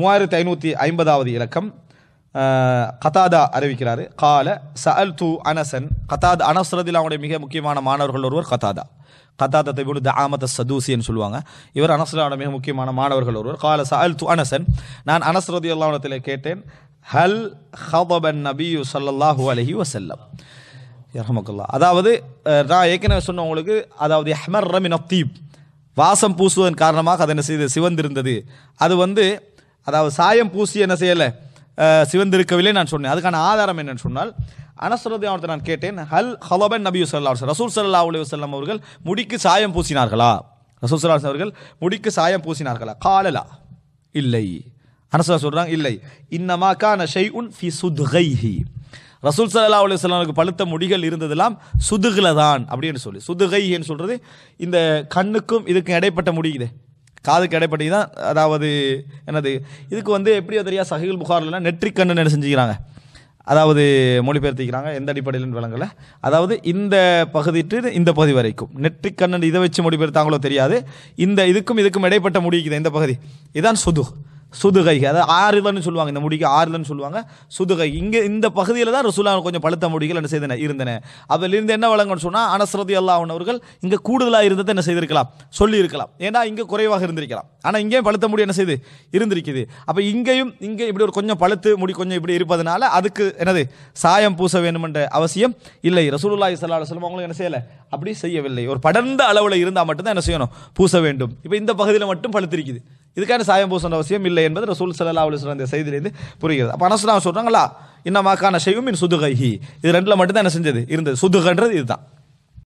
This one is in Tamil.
மூவாயிரத்தி ஐநூற்றி ஐம்பதாவது இலக்கம் கதாதா அறிவிக்கிறாரு கால சஅல் து அனசன் கதாத் அனஸ்ரதில் அவனுடைய மிக முக்கியமான மாணவர்கள் ஒருவர் கதாதா கதாதா தபிபுல் தாமத சதூசின்னு சொல்லுவாங்க இவர் அனஸ்ரலாவோட மிக முக்கியமான மாணவர்கள் ஒருவர் கால சஅல் து அனசன் நான் அனஸ்ரதி அல்லாவனத்தில் கேட்டேன் ஹல் ஹபன் நபியு சல்லாஹு அலஹி வசல்லம் ரஹமக்குல்லா அதாவது நான் ஏற்கனவே சொன்ன உங்களுக்கு அதாவது ஹமர் ரமின் தீப் வாசம் பூசுவதன் காரணமாக அதை என்ன செய்து சிவந்திருந்தது அது வந்து அதாவது சாயம் பூசி என்ன செய்யலை சிவந்திருக்கவில்லை நான் சொன்னேன் அதுக்கான ஆதாரம் என்னன்னு சொன்னால் அனசுரதி அவர்கிட்ட நான் கேட்டேன் ஹல் ஹலோபன் நபி சொல்லா ரசூல் சல்லா உலக செல்லம் அவர்கள் முடிக்கு சாயம் பூசினார்களா ரசூல் சல்லா அவர்கள் முடிக்கு சாயம் பூசினார்களா காலலா இல்லை அனசுரா சொல்கிறாங்க இல்லை இன்னமா கான உன் ஃபி சுதுகை ரசூல் சல்லா உலக வல்லாமுக்கு பழுத்த முடிகள் இருந்ததெல்லாம் சுதுகில தான் அப்படின்னு சொல்லி சுதுகைன்னு சொல்கிறது இந்த கண்ணுக்கும் இதுக்கும் இடைப்பட்ட முடியுதே காதுக்கு இடைப்பட்டி தான் அதாவது என்னது இதுக்கு வந்து எப்படியோ தெரியா சஹில் புகார்லாம் கண்ணு என்ன செஞ்சுக்கிறாங்க அதாவது மொழிபெயர்த்திக்கிறாங்க எந்த அடிப்படையில் விளங்கல அதாவது இந்த பகுதி இந்த பகுதி வரைக்கும் கண்ணன் இதை வச்சு மொழிபெயர்த்தாங்களோ தெரியாது இந்த இதுக்கும் இதுக்கும் இடைப்பட்ட முடிக்குது இந்த பகுதி இதான் சொதுகு சுதுகை அதாவது ஆறுதல்னு சொல்லுவாங்க இந்த முடிக்கு ஆறுதல்னு சொல்லுவாங்க சுதுகை இங்கே இந்த பகுதியில் தான் ரசுலா கொஞ்சம் பழுத்த முடிகள் என்ன செய்தன இருந்தன அதிலிருந்து என்ன வழங்கணும் சொன்னால் அனஸ்ரதி அல்லாஹன் அவர்கள் இங்கே கூடுதலாக இருந்ததை என்ன செய்திருக்கலாம் சொல்லியிருக்கலாம் ஏன்னா இங்கே குறைவாக இருந்திருக்கலாம் ஆனால் இங்கேயும் பழுத்த முடி என்ன செய்து இருந்திருக்குது அப்போ இங்கேயும் இங்கே இப்படி ஒரு கொஞ்சம் பழுத்து முடி கொஞ்சம் இப்படி இருப்பதனால அதுக்கு என்னது சாயம் பூச வேணுமென்ற அவசியம் இல்லை ரசூலுல்லாஹி சல்லா அலுவலம் அவங்களுக்கு என்ன செய்யலை அப்படி செய்யவில்லை ஒரு படர்ந்த அளவில் இருந்தால் மட்டும்தான் என்ன செய்யணும் பூச வேண்டும் இப்போ இந்த பகுதியில் மட்டும் பழுத்திருக்குது இதுக்கான சாயம் பூசணும் அவசியம் இல்லை என்பது ரசூல் சல்லா அலுவலம் அந்த செய்தியிலேருந்து புரிகிறது அப்போ அனசுலாம் சொல்கிறாங்களா இன்னமாக்கான செய்யும் இன் சுதுகி இது ரெண்டில் மட்டும்தான் என்ன செஞ்சது இருந்தது சுதுகன்றது இதுதான்